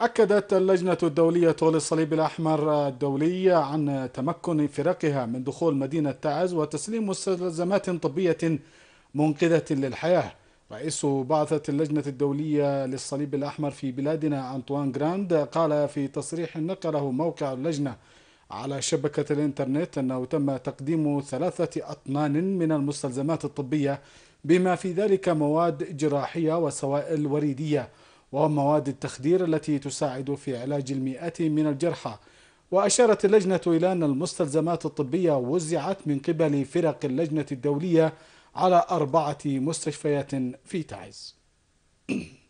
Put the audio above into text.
أكدت اللجنة الدولية للصليب الأحمر الدولية عن تمكن فرقها من دخول مدينة تعز وتسليم مستلزمات طبية منقذة للحياة رئيس بعثة اللجنة الدولية للصليب الأحمر في بلادنا أنطوان جراند قال في تصريح نقله موقع اللجنة على شبكة الإنترنت أنه تم تقديم ثلاثة أطنان من المستلزمات الطبية بما في ذلك مواد جراحية وسوائل وريدية ومواد التخدير التي تساعد في علاج المئات من الجرحى وأشارت اللجنة إلى أن المستلزمات الطبية وزعت من قبل فرق اللجنة الدولية على أربعة مستشفيات في تعز